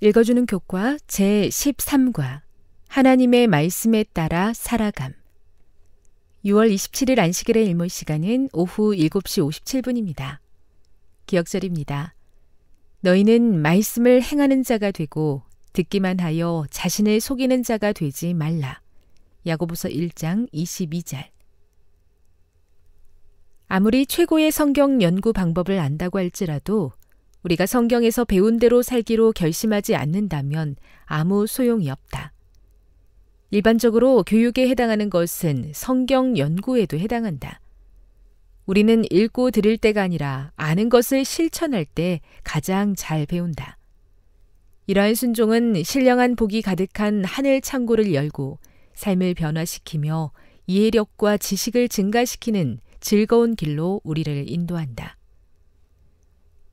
읽어주는 교과 제13과 하나님의 말씀에 따라 살아감 6월 27일 안식일의 일몰 시간은 오후 7시 57분입니다. 기억절입니다. 너희는 말씀을 행하는 자가 되고 듣기만 하여 자신을 속이는 자가 되지 말라. 야고보서 1장 22절 아무리 최고의 성경 연구 방법을 안다고 할지라도 우리가 성경에서 배운 대로 살기로 결심하지 않는다면 아무 소용이 없다. 일반적으로 교육에 해당하는 것은 성경 연구에도 해당한다. 우리는 읽고 들을 때가 아니라 아는 것을 실천할 때 가장 잘 배운다. 이러한 순종은 신령한 복이 가득한 하늘 창고를 열고 삶을 변화시키며 이해력과 지식을 증가시키는 즐거운 길로 우리를 인도한다.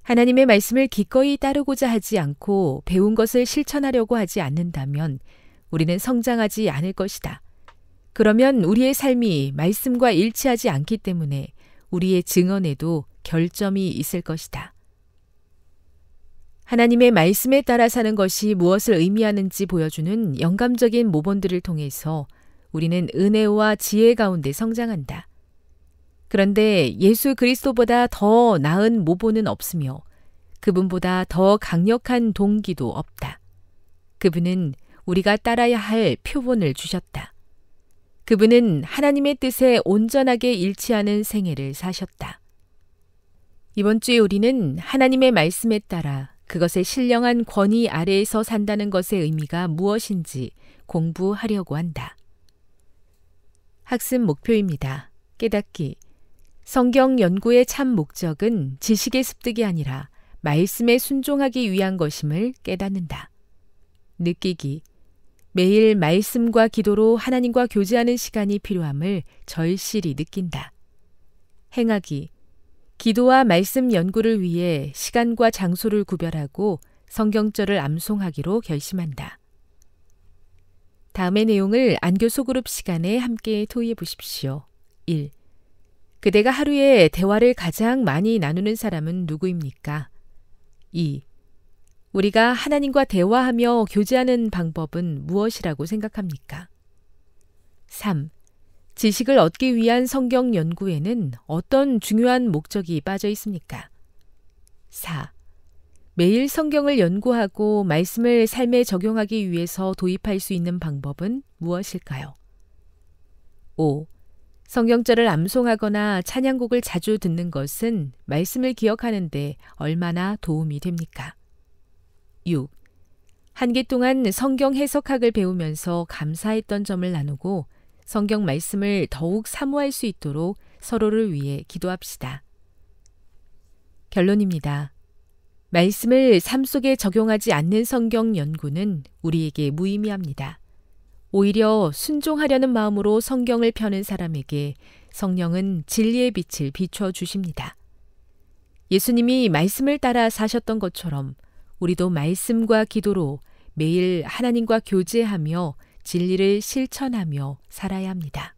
하나님의 말씀을 기꺼이 따르고자 하지 않고 배운 것을 실천하려고 하지 않는다면 우리는 성장하지 않을 것이다. 그러면 우리의 삶이 말씀과 일치하지 않기 때문에 우리의 증언에도 결점이 있을 것이다. 하나님의 말씀에 따라 사는 것이 무엇을 의미하는지 보여주는 영감적인 모본들을 통해서 우리는 은혜와 지혜 가운데 성장한다. 그런데 예수 그리스도보다 더 나은 모보는 없으며 그분보다 더 강력한 동기도 없다. 그분은 우리가 따라야 할 표본을 주셨다. 그분은 하나님의 뜻에 온전하게 일치하는 생애를 사셨다. 이번 주에 우리는 하나님의 말씀에 따라 그것의 신령한 권위 아래에서 산다는 것의 의미가 무엇인지 공부하려고 한다. 학습 목표입니다. 깨닫기 성경 연구의 참 목적은 지식의 습득이 아니라 말씀에 순종하기 위한 것임을 깨닫는다. 느끼기. 매일 말씀과 기도로 하나님과 교제하는 시간이 필요함을 절실히 느낀다. 행하기. 기도와 말씀 연구를 위해 시간과 장소를 구별하고 성경절을 암송하기로 결심한다. 다음의 내용을 안교소 그룹 시간에 함께 토의해 보십시오. 1. 그대가 하루에 대화를 가장 많이 나누는 사람은 누구입니까? 2. 우리가 하나님과 대화하며 교제하는 방법은 무엇이라고 생각합니까? 3. 지식을 얻기 위한 성경 연구에는 어떤 중요한 목적이 빠져 있습니까? 4. 매일 성경을 연구하고 말씀을 삶에 적용하기 위해서 도입할 수 있는 방법은 무엇일까요? 5. 성경절을 암송하거나 찬양곡을 자주 듣는 것은 말씀을 기억하는데 얼마나 도움이 됩니까? 6. 한계 동안 성경 해석학을 배우면서 감사했던 점을 나누고 성경 말씀을 더욱 사모할 수 있도록 서로를 위해 기도합시다. 결론입니다. 말씀을 삶 속에 적용하지 않는 성경 연구는 우리에게 무의미합니다. 오히려 순종하려는 마음으로 성경을 펴는 사람에게 성령은 진리의 빛을 비춰 주십니다. 예수님이 말씀을 따라 사셨던 것처럼 우리도 말씀과 기도로 매일 하나님과 교제하며 진리를 실천하며 살아야 합니다.